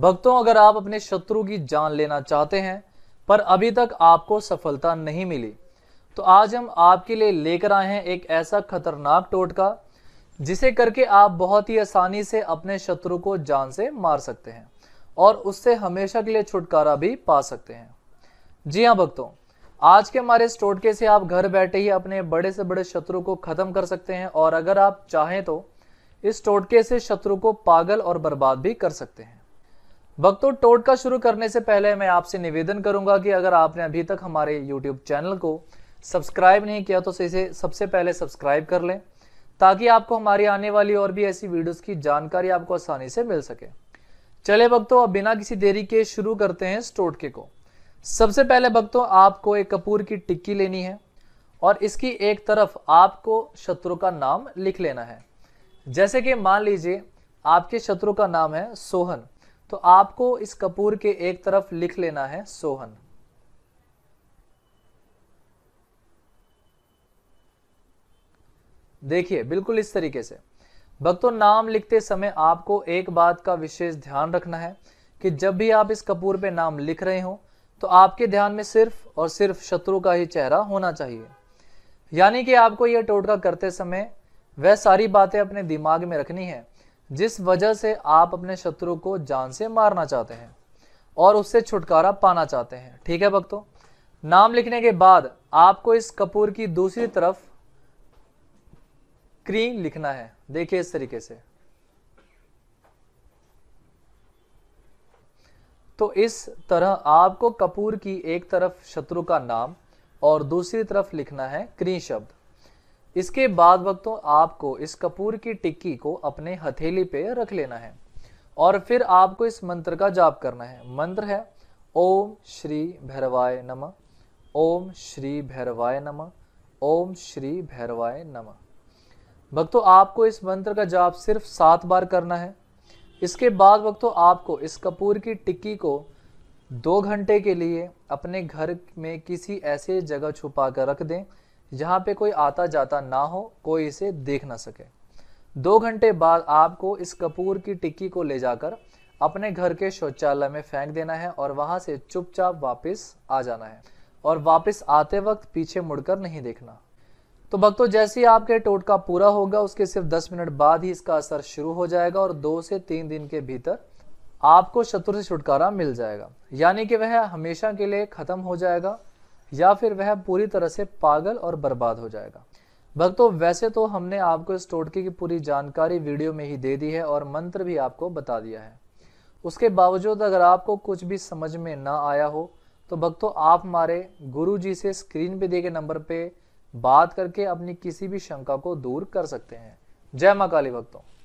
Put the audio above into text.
भक्तों अगर आप अपने शत्रु की जान लेना चाहते हैं पर अभी तक आपको सफलता नहीं मिली तो आज हम आपके लिए लेकर आए हैं एक ऐसा खतरनाक टोटका जिसे करके आप बहुत ही आसानी से अपने शत्रु को जान से मार सकते हैं और उससे हमेशा के लिए छुटकारा भी पा सकते हैं जी हाँ भक्तों आज के हमारे इस टोटके से आप घर बैठे ही अपने बड़े से बड़े शत्रु को ख़त्म कर सकते हैं और अगर आप चाहें तो इस टोटके से शत्रु को पागल और बर्बाद भी कर सकते हैं भक्तों तो टोटका शुरू करने से पहले मैं आपसे निवेदन करूंगा कि अगर आपने अभी तक हमारे यूट्यूब चैनल को सब्सक्राइब नहीं किया तो इसे सबसे पहले सब्सक्राइब कर लें ताकि आपको हमारी आने वाली और भी ऐसी वीडियोस की जानकारी आपको आसानी से मिल सके चले भक्तों अब बिना किसी देरी के शुरू करते हैं इस टोटके को सबसे पहले भक्तों आपको एक कपूर की टिक्की लेनी है और इसकी एक तरफ आपको शत्रु का नाम लिख लेना है जैसे कि मान लीजिए आपके शत्रु का नाम है सोहन तो आपको इस कपूर के एक तरफ लिख लेना है सोहन देखिए बिल्कुल इस तरीके से भक्तों नाम लिखते समय आपको एक बात का विशेष ध्यान रखना है कि जब भी आप इस कपूर पे नाम लिख रहे हो तो आपके ध्यान में सिर्फ और सिर्फ शत्रु का ही चेहरा होना चाहिए यानी कि आपको यह टोटका करते समय वह सारी बातें अपने दिमाग में रखनी है जिस वजह से आप अपने शत्रु को जान से मारना चाहते हैं और उससे छुटकारा पाना चाहते हैं ठीक है भक्तों नाम लिखने के बाद आपको इस कपूर की दूसरी तरफ क्रीम लिखना है देखिए इस तरीके से तो इस तरह आपको कपूर की एक तरफ शत्रु का नाम और दूसरी तरफ लिखना है क्री शब्द इसके बाद भक्तों आपको इस कपूर की टिक्की को अपने हथेली पे रख लेना है और फिर आपको इस मंत्र का जाप करना है मंत्र है ओम श्री भैरवाय नमः ओम श्री भैरवाय नमः ओम श्री भैरवाय नमः भक्तों आपको इस मंत्र का जाप सिर्फ सात बार करना है इसके बाद भक्तों आपको इस कपूर की टिक्की को दो घंटे के लिए अपने घर में किसी ऐसे जगह छुपा कर रख दें जहां पे कोई आता जाता ना हो कोई इसे देख ना सके दो घंटे बाद आपको इस कपूर की टिक्की को ले जाकर अपने घर के शौचालय में फेंक देना है और वहां से चुपचाप वापस आ जाना है और वापस आते वक्त पीछे मुड़कर नहीं देखना तो भक्तों जैसे ही आपके टोटका पूरा होगा उसके सिर्फ 10 मिनट बाद ही इसका असर शुरू हो जाएगा और दो से तीन दिन के भीतर आपको शत्रु से छुटकारा मिल जाएगा यानी कि वह हमेशा के लिए खत्म हो जाएगा या फिर वह पूरी तरह से पागल और बर्बाद हो जाएगा भक्तों वैसे तो हमने आपको इस टोटके की पूरी जानकारी वीडियो में ही दे दी है और मंत्र भी आपको बता दिया है उसके बावजूद अगर आपको कुछ भी समझ में ना आया हो तो भक्तों आप हमारे गुरु जी से स्क्रीन पे दिए गए नंबर पे बात करके अपनी किसी भी शंका को दूर कर सकते हैं जय माँ काली भक्तों